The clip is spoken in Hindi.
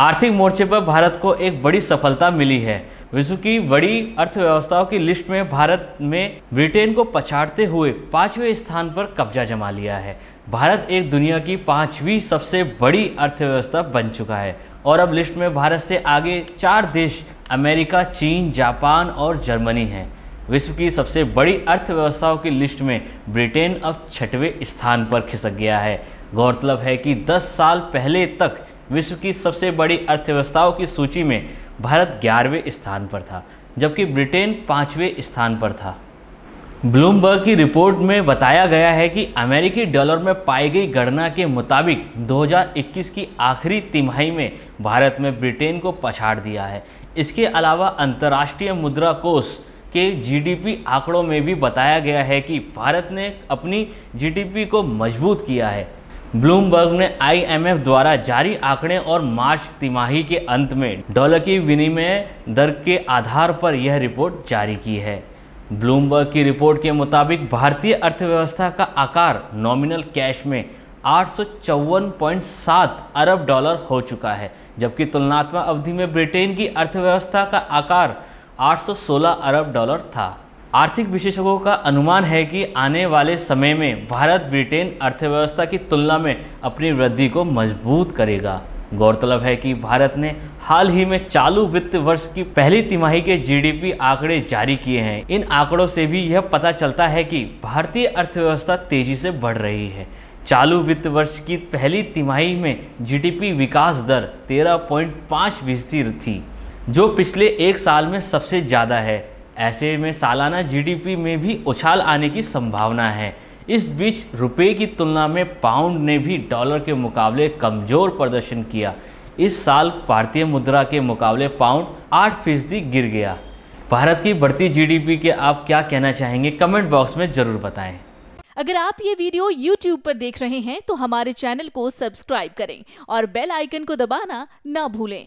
आर्थिक मोर्चे पर भारत को एक बड़ी सफलता मिली है विश्व की बड़ी अर्थव्यवस्थाओं की लिस्ट में भारत में ब्रिटेन को पछाड़ते हुए पाँचवें स्थान पर कब्जा जमा लिया है भारत एक दुनिया की पाँचवीं सबसे बड़ी अर्थव्यवस्था बन चुका है और अब लिस्ट में भारत से आगे चार देश अमेरिका चीन जापान और जर्मनी हैं विश्व की सबसे बड़ी अर्थव्यवस्थाओं की लिस्ट में ब्रिटेन अब छठवें स्थान पर खिसक गया है गौरतलब है कि 10 साल पहले तक विश्व की सबसे बड़ी अर्थव्यवस्थाओं की सूची में भारत ग्यारहवें स्थान पर था जबकि ब्रिटेन पाँचवें स्थान पर था ब्लूमबर्ग की रिपोर्ट में बताया गया है कि अमेरिकी डॉलर में पाई गई गणना के मुताबिक 2021 की आखिरी तिमाही में भारत में ब्रिटेन को पछाड़ दिया है इसके अलावा अंतर्राष्ट्रीय मुद्रा कोष के जीडीपी आंकड़ों में भी बताया गया है कि भारत ने अपनी जीडीपी को मजबूत किया है ब्लूमबर्ग ने आईएमएफ द्वारा जारी आंकड़े और मार्च तिमाही के अंत में डॉलर की विनिमय दर के आधार पर यह रिपोर्ट जारी की है ब्लूमबर्ग की रिपोर्ट के मुताबिक भारतीय अर्थव्यवस्था का आकार नॉमिनल कैश में आठ अरब डॉलर हो चुका है जबकि तुलनात्मक अवधि में ब्रिटेन की अर्थव्यवस्था का आकार 816 अरब डॉलर था आर्थिक विशेषज्ञों का अनुमान है कि आने वाले समय में भारत ब्रिटेन अर्थव्यवस्था की तुलना में अपनी वृद्धि को मजबूत करेगा गौरतलब है कि भारत ने हाल ही में चालू वित्त वर्ष की पहली तिमाही के जीडीपी आंकड़े जारी किए हैं इन आंकड़ों से भी यह पता चलता है कि भारतीय अर्थव्यवस्था तेजी से बढ़ रही है चालू वित्त वर्ष की पहली तिमाही में जीडीपी विकास दर 13.5 फीसदी थी जो पिछले एक साल में सबसे ज़्यादा है ऐसे में सालाना जीडीपी में भी उछाल आने की संभावना है इस बीच रुपए की तुलना में पाउंड ने भी डॉलर के मुकाबले कमज़ोर प्रदर्शन किया इस साल भारतीय मुद्रा के मुकाबले पाउंड आठ फीसदी गिर गया भारत की बढ़ती जीडीपी के आप क्या कहना चाहेंगे कमेंट बॉक्स में ज़रूर बताएं अगर आप ये वीडियो YouTube पर देख रहे हैं तो हमारे चैनल को सब्सक्राइब करें और बेल आइकन को दबाना ना भूलें